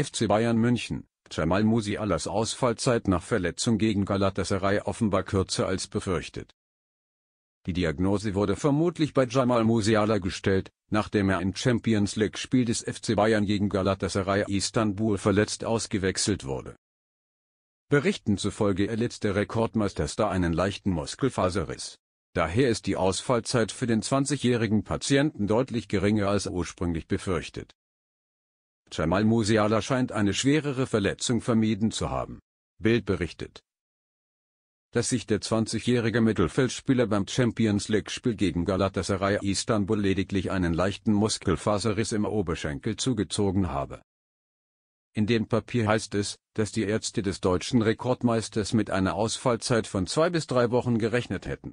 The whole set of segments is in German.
FC Bayern München, Jamal Musialas Ausfallzeit nach Verletzung gegen Galatasaray offenbar kürzer als befürchtet. Die Diagnose wurde vermutlich bei Jamal Musiala gestellt, nachdem er im Champions League-Spiel des FC Bayern gegen Galatasaray Istanbul verletzt ausgewechselt wurde. Berichten zufolge erlitt der Rekordmeisterstar einen leichten Muskelfaserriss. Daher ist die Ausfallzeit für den 20-jährigen Patienten deutlich geringer als ursprünglich befürchtet. Jamal Musiala scheint eine schwerere Verletzung vermieden zu haben. Bild berichtet. Dass sich der 20-jährige Mittelfeldspieler beim Champions League-Spiel gegen Galatasaray Istanbul lediglich einen leichten Muskelfaserriss im Oberschenkel zugezogen habe. In dem Papier heißt es, dass die Ärzte des deutschen Rekordmeisters mit einer Ausfallzeit von zwei bis drei Wochen gerechnet hätten.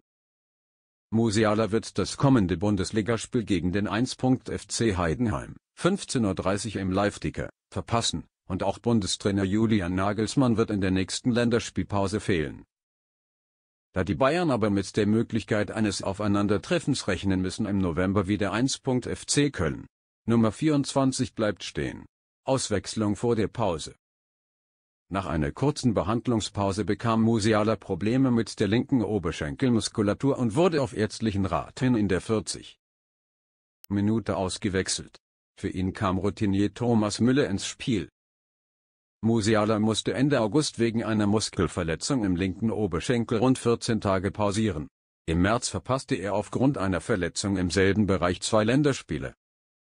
Musiala wird das kommende Bundesligaspiel gegen den 1. FC Heidenheim 15.30 Uhr im Live-Ticker, verpassen, und auch Bundestrainer Julian Nagelsmann wird in der nächsten Länderspielpause fehlen. Da die Bayern aber mit der Möglichkeit eines Aufeinandertreffens rechnen müssen im November wieder 1. FC Köln. Nummer 24 bleibt stehen. Auswechslung vor der Pause. Nach einer kurzen Behandlungspause bekam Musiala Probleme mit der linken Oberschenkelmuskulatur und wurde auf ärztlichen Rat hin in der 40. Minute ausgewechselt. Für ihn kam Routinier Thomas Müller ins Spiel. Musiala musste Ende August wegen einer Muskelverletzung im linken Oberschenkel rund 14 Tage pausieren. Im März verpasste er aufgrund einer Verletzung im selben Bereich zwei Länderspiele